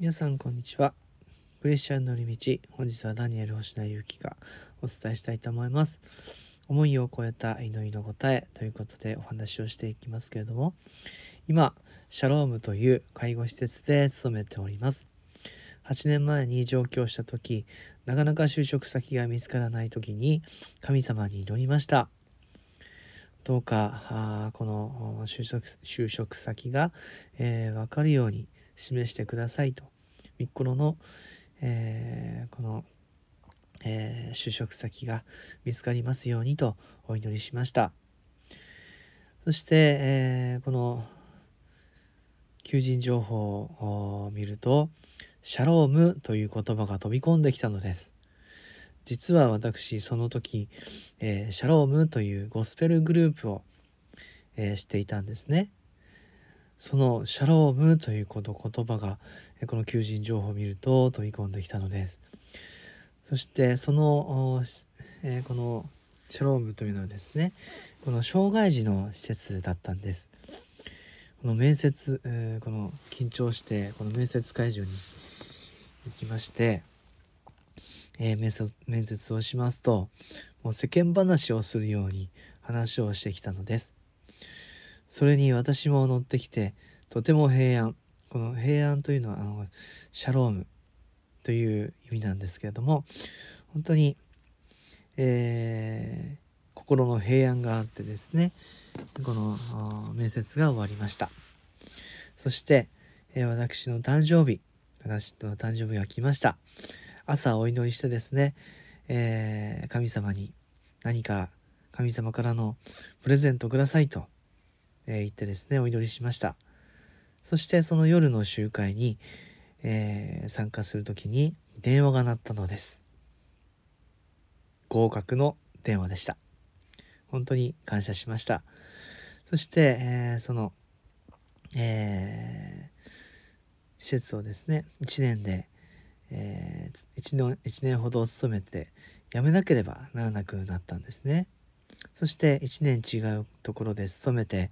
皆さんこんにちはプレッシャーのりみち本日はダニエル星名ゆうきがお伝えしたいと思います思いを超えた祈りの答えということでお話をしていきますけれども今シャロームという介護施設で勤めております8年前に上京した時なかなか就職先が見つからない時に神様に祈りましたどうかあこの就職就職先が、えー、分かるように示してくださいとミっころの、えー、この、えー、就職先が見つかりますようにとお祈りしましたそして、えー、この求人情報を見るとシャロームという言葉が飛び込んできたのです実は私その時、えー、シャロームというゴスペルグループを、えー、していたんですねそのシャロームということ言葉がこの求人情報を見ると飛び込んできたのですそしてその、このシャロームというのはですねこの障害児の施設だったんですこの面接、この緊張してこの面接会場に行きまして、面接面接をしますともう世間話をするように話をしてきたのですそれに私も乗ってきてとても平安この平安というのはあのシャロームという意味なんですけれども本当に、えー、心の平安があってですねこの面接が終わりましたそして、えー、私の誕生日私の誕生日が来ました朝お祈りしてですね、えー、神様に何か神様からのプレゼントくださいとえー、行ってですねお祈りしましたそしてその夜の集会に、えー、参加する時に電話が鳴ったのです合格の電話でした本当に感謝しましたそして、えー、その、えー、施設をですね1年で、えー、1, 年1年ほど勤めて辞めなければならなくなったんですねそして1年違うところで勤めて、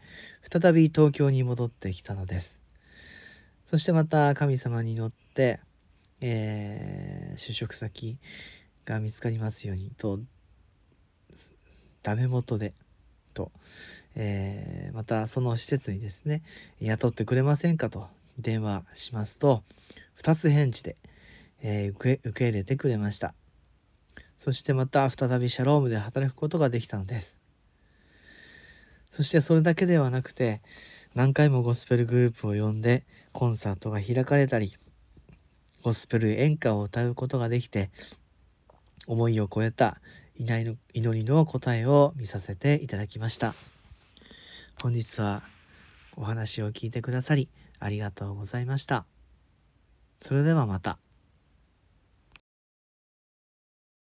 再び東京に戻ってきたのです。そしてまた神様に乗って、えー、就職先が見つかりますようにと、ダメ元で、と、えー、またその施設にですね、雇ってくれませんかと電話しますと、2つ返事で、えー、受け入れてくれました。そしてまた再びシャロームで働くことができたのです。そしてそれだけではなくて、何回もゴスペルグループを呼んでコンサートが開かれたり、ゴスペル演歌を歌うことができて、思いを超えた祈りの答えを見させていただきました。本日はお話を聞いてくださりありがとうございました。それではまた。